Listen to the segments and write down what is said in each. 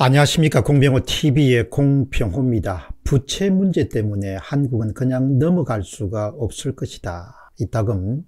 안녕하십니까 공병호 TV의 공평호입니다. 부채 문제 때문에 한국은 그냥 넘어갈 수가 없을 것이다. 이따금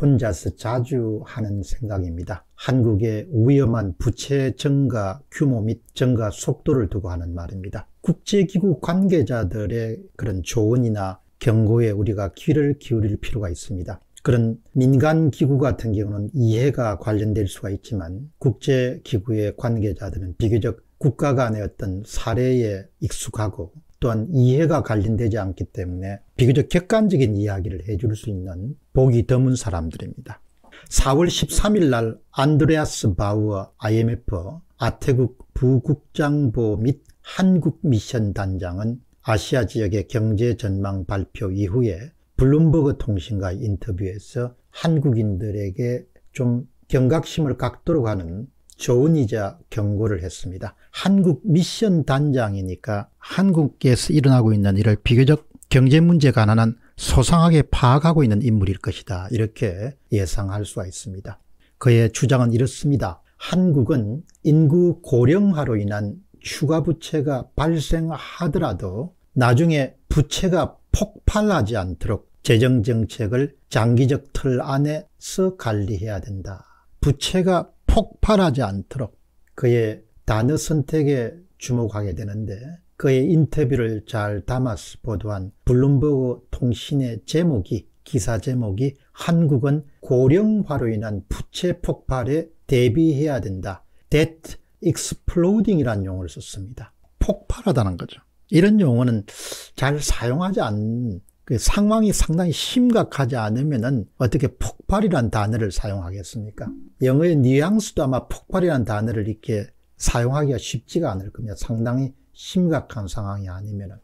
혼자서 자주 하는 생각입니다. 한국의 위험한 부채 증가 규모 및 증가 속도를 두고 하는 말입니다. 국제기구 관계자들의 그런 조언이나 경고에 우리가 귀를 기울일 필요가 있습니다. 그런 민간기구 같은 경우는 이해가 관련될 수가 있지만 국제기구의 관계자들은 비교적 국가 간의 어떤 사례에 익숙하고 또한 이해가 관련되지 않기 때문에 비교적 객관적인 이야기를 해줄 수 있는 복이 드문 사람들입니다. 4월 13일 날 안드레아스 바우어 IMF 아태국 부국장보 및 한국 미션 단장은 아시아 지역의 경제 전망 발표 이후에 블룸버그 통신과 인터뷰에서 한국인들에게 좀 경각심을 갖도록 하는 조언이자 경고를 했습니다. 한국 미션 단장이니까 한국에서 일어나고 있는 이를 비교적 경제 문제가 관한 소상하게 파악하고 있는 인물일 것이다. 이렇게 예상할 수가 있습니다. 그의 주장은 이렇습니다. 한국은 인구 고령화로 인한 추가 부채가 발생하더라도 나중에 부채가 폭발하지 않도록 재정정책을 장기적 틀 안에서 관리해야 된다. 부채가 폭발하지 않도록 그의 단어 선택에 주목하게 되는데 그의 인터뷰를 잘 담아서 보도한 블룸버그 통신의 제목이 기사 제목이 한국은 고령화로 인한 부채 폭발에 대비해야 된다. debt exploding이라는 용어를 썼습니다. 폭발하다는 거죠. 이런 용어는 잘 사용하지 않는 그 상황이 상당히 심각하지 않으면은 어떻게 폭발이란 단어를 사용하겠습니까? 영어의 뉘앙스도 아마 폭발이란 단어를 이렇게 사용하기가 쉽지가 않을 겁니다. 상당히 심각한 상황이 아니면은.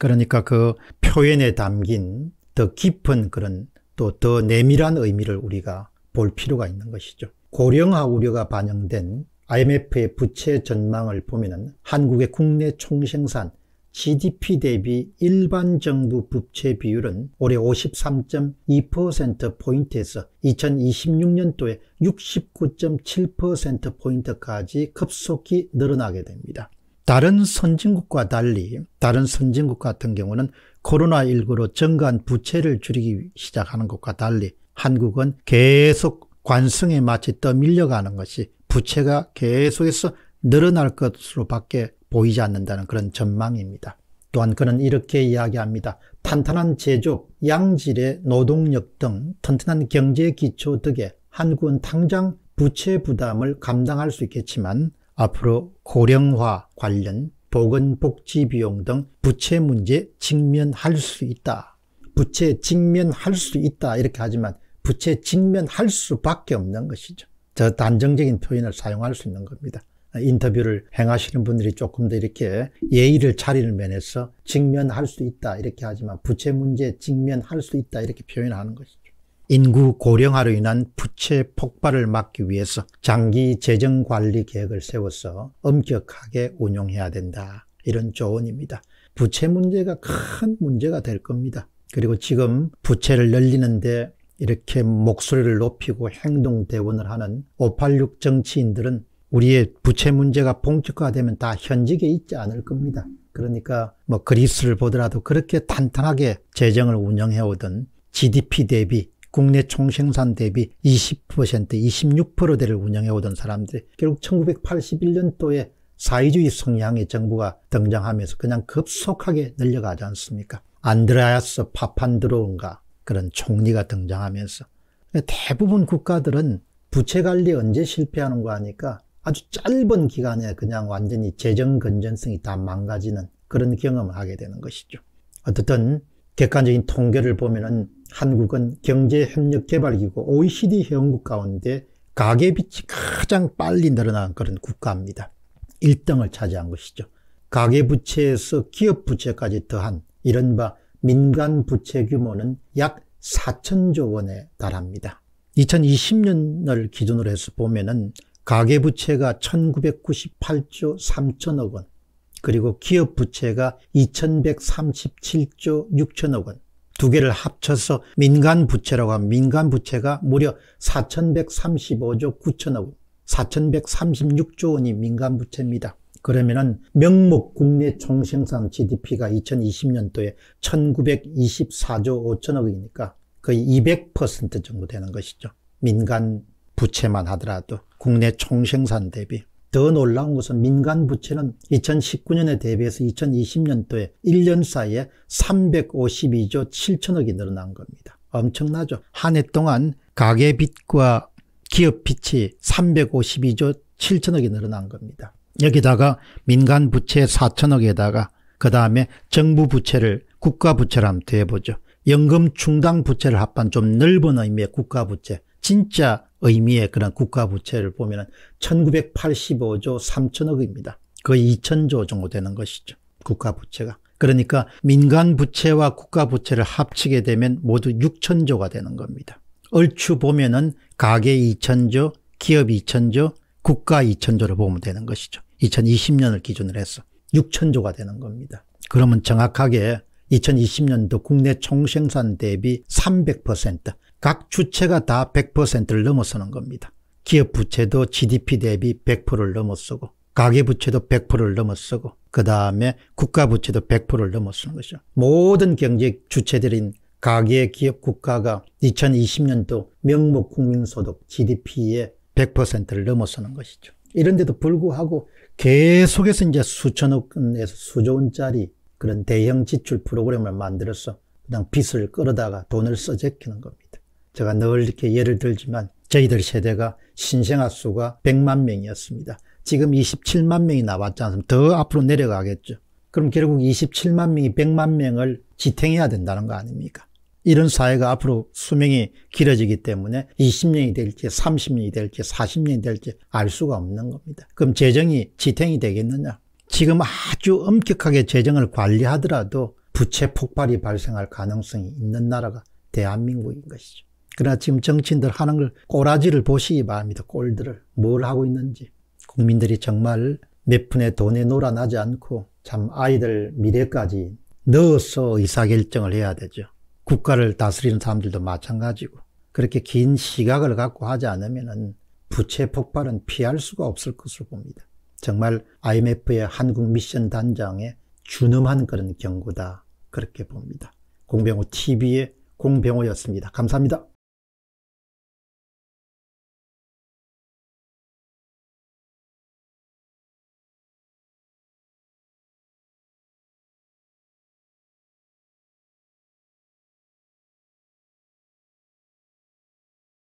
그러니까 그 표현에 담긴 더 깊은 그런 또 더 내밀한 의미를 우리가 볼 필요가 있는 것이죠. 고령화 우려가 반영된 IMF의 부채 전망을 보면은 한국의 국내 총생산 GDP 대비 일반 정부 부채 비율은 올해 53.2%포인트에서 2026년도에 69.7%포인트까지 급속히 늘어나게 됩니다. 다른 선진국과 달리 다른 선진국 같은 경우는 코로나19로 증가한 부채를 줄이기 시작하는 것과 달리 한국은 계속 관성에 마치 떠밀려가는 것이 부채가 계속해서 늘어날 것으로 밖에 보이지 않는다는 그런 전망입니다. 또한 그는 이렇게 이야기합니다. 탄탄한 제조, 양질의 노동력 등 튼튼한 경제 기초 덕에 한국은 당장 부채 부담을 감당할 수 있겠지만 앞으로 고령화 관련 보건복지 비용 등 부채 문제 직면할 수 있다. 부채 직면할 수 있다 이렇게 하지만 부채 직면할 수밖에 없는 것이죠. 저 단정적인 표현을 사용할 수 있는 겁니다. 인터뷰를 행하시는 분들이 조금 더 이렇게 예의를 차리는 면에서 직면할 수 있다 이렇게 하지만 부채 문제에 직면할 수 있다 이렇게 표현하는 것이죠. 인구 고령화로 인한 부채 폭발을 막기 위해서 장기 재정관리 계획을 세워서 엄격하게 운용해야 된다. 이런 조언입니다. 부채 문제가 큰 문제가 될 겁니다. 그리고 지금 부채를 늘리는데 이렇게 목소리를 높이고 행동 대원을 하는 586 정치인들은 우리의 부채 문제가 봉축화되면다 현직에 있지 않을 겁니다. 그러니까 뭐 그리스를 보더라도 그렇게 탄탄하게 재정을 운영해오던 GDP 대비 국내 총생산 대비 20% 26%대를 운영해오던 사람들이 결국 1981년도에 사회주의 성향의 정부가 등장하면서 그냥 급속하게 늘려가지 않습니까? 안드레아스 파판드로운가 그런 총리가 등장하면서 대부분 국가들은 부채 관리 언제 실패하는 거 하니까 아주 짧은 기간에 그냥 완전히 재정 건전성이 다 망가지는 그런 경험을 하게 되는 것이죠. 어떻든 객관적인 통계를 보면은 한국은 경제협력개발기구 OECD 회원국 가운데 가계빚이 가장 빨리 늘어난 그런 국가입니다. 1등을 차지한 것이죠. 가계부채에서 기업부채까지 더한 이른바 민간부채 규모는 약 4천조 원에 달합니다. 2020년을 기준으로 해서 보면 은 가계부채가 1998조 3천억 원, 그리고 기업 부채가 2137조 6천억 원, 두 개를 합쳐서 민간 부채라고 하면 민간 부채가 무려 4135조 9천억 원, 4136조 원이 민간 부채입니다. 그러면은 명목 국내 총생산 GDP가 2020년도에 1924조 5천억이니까 거의 200% 정도 되는 것이죠. 민간 부채만 하더라도 국내 총생산 대비 더 놀라운 것은 민간 부채는 2019년에 대비해서 2020년도에 1년 사이에 352조 7천억이 늘어난 겁니다. 엄청나죠. 한 해 동안 가계빚과 기업빚이 352조 7천억이 늘어난 겁니다. 여기다가 민간 부채 4천억에다가 그 다음에 정부 부채를 국가 부채라면 대보죠. 연금 충당 부채를 합한 좀 넓은 의미의 국가 부채. 진짜 의미의 그런 국가 부채를 보면 1985조 3천억입니다. 거의 2천조 정도 되는 것이죠. 국가 부채가. 그러니까 민간 부채와 국가 부채를 합치게 되면 모두 6천조가 되는 겁니다. 얼추 보면은 가계 2천조, 기업 2천조, 국가 2천조를 보면 되는 것이죠. 2020년을 기준으로 해서 6천조가 되는 겁니다. 그러면 정확하게 2020년도 국내 총생산 대비 300%각 주체가 다 100%를 넘어서는 겁니다. 기업 부채도 GDP 대비 100%를 넘어서고 가계 부채도 100%를 넘어서고 그 다음에 국가 부채도 100%를 넘어서는 것이죠. 모든 경제 주체들인 가계, 기업, 국가가 2020년도 명목 국민소득 GDP의 100%를 넘어서는 것이죠. 이런데도 불구하고 계속해서 이제 수천억 에서 수조 원짜리 그런 대형 지출 프로그램을 만들어서 그냥 빚을 끌어다가 돈을 써제키는 겁니다. 제가 늘 이렇게 예를 들지만 저희들 세대가 신생아 수가 100만 명이었습니다. 지금 27만 명이 나왔지 않습니까? 더 앞으로 내려가겠죠. 그럼 결국 27만 명이 100만 명을 지탱해야 된다는 거 아닙니까? 이런 사회가 앞으로 수명이 길어지기 때문에 20년이 될지 30년이 될지 40년이 될지 알 수가 없는 겁니다. 그럼 재정이 지탱이 되겠느냐? 지금 아주 엄격하게 재정을 관리하더라도 부채 폭발이 발생할 가능성이 있는 나라가 대한민국인 것이죠. 그러나 지금 정치인들 하는 걸 꼬라지를 보시기 바랍니다. 꼴들을. 뭘 하고 있는지. 국민들이 정말 몇 푼의 돈에 놀아나지 않고 참 아이들 미래까지 넣어서 의사결정을 해야 되죠. 국가를 다스리는 사람들도 마찬가지고 그렇게 긴 시각을 갖고 하지 않으면 부채 폭발은 피할 수가 없을 것으로 봅니다. 정말 IMF의 한국 미션 단장의 준엄한 그런 경고다. 그렇게 봅니다. 공병호 TV의 공병호였습니다. 감사합니다.